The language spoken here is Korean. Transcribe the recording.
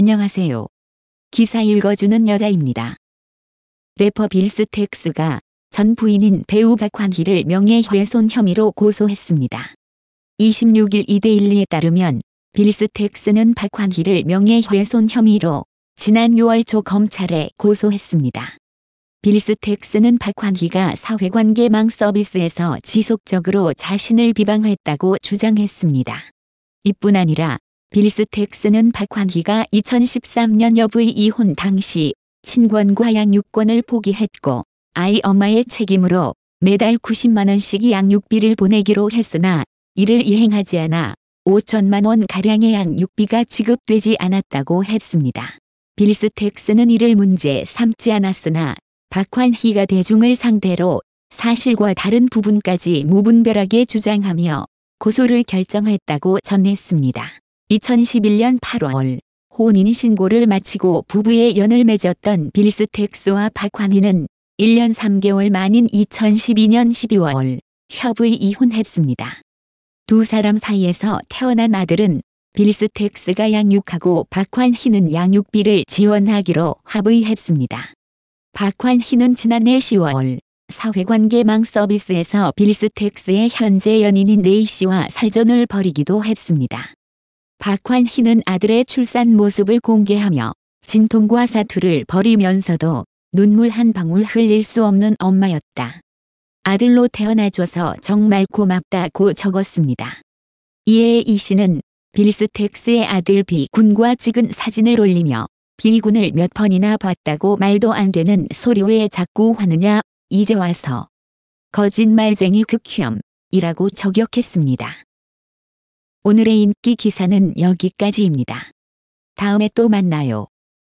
안녕하세요. 기사 읽어주는 여자입니다. 래퍼 빌스텍스가 전 부인인 배우 박환희를 명예훼손 혐의로 고소했습니다. 26일 이데일리에 따르면 빌스텍스는 박환희를 명예훼손 혐의로 지난 6월 초 검찰에 고소했습니다. 빌스텍스는 박환희가 사회관계망 서비스에서 지속적으로 자신을 비방했다고 주장했습니다. 이뿐 아니라 빌스텍스는 박환희가 2013년 여부의 이혼 당시 친권과 양육권을 포기했고 아이 엄마의 책임으로 매달 90만원씩 이 양육비를 보내기로 했으나 이를 이행하지 않아 5천만원 가량의 양육비가 지급되지 않았다고 했습니다. 빌스텍스는 이를 문제 삼지 않았으나 박환희가 대중을 상대로 사실과 다른 부분까지 무분별하게 주장하며 고소를 결정했다고 전했습니다. 2011년 8월 혼인 신고를 마치고 부부의 연을 맺었던 빌스텍스와 박환희는 1년 3개월 만인 2012년 12월 협의 이혼했습니다. 두 사람 사이에서 태어난 아들은 빌스텍스가 양육하고 박환희는 양육비를 지원하기로 합의했습니다. 박환희는 지난해 10월 사회관계망 서비스에서 빌스텍스의 현재 연인인 레이씨와 살전을 벌이기도 했습니다. 박환희는 아들의 출산 모습을 공개하며 진통과 사투를 벌이면서도 눈물 한 방울 흘릴 수 없는 엄마였다. 아들로 태어나줘서 정말 고맙다고 적었습니다. 이에 이 씨는 빌스텍스의 아들 비 군과 찍은 사진을 올리며 비 군을 몇 번이나 봤다고 말도 안 되는 소리 왜 자꾸 화느냐 이제 와서 거짓말쟁이 극혐이라고 저격했습니다. 오늘의 인기 기사는 여기까지입니다. 다음에 또 만나요.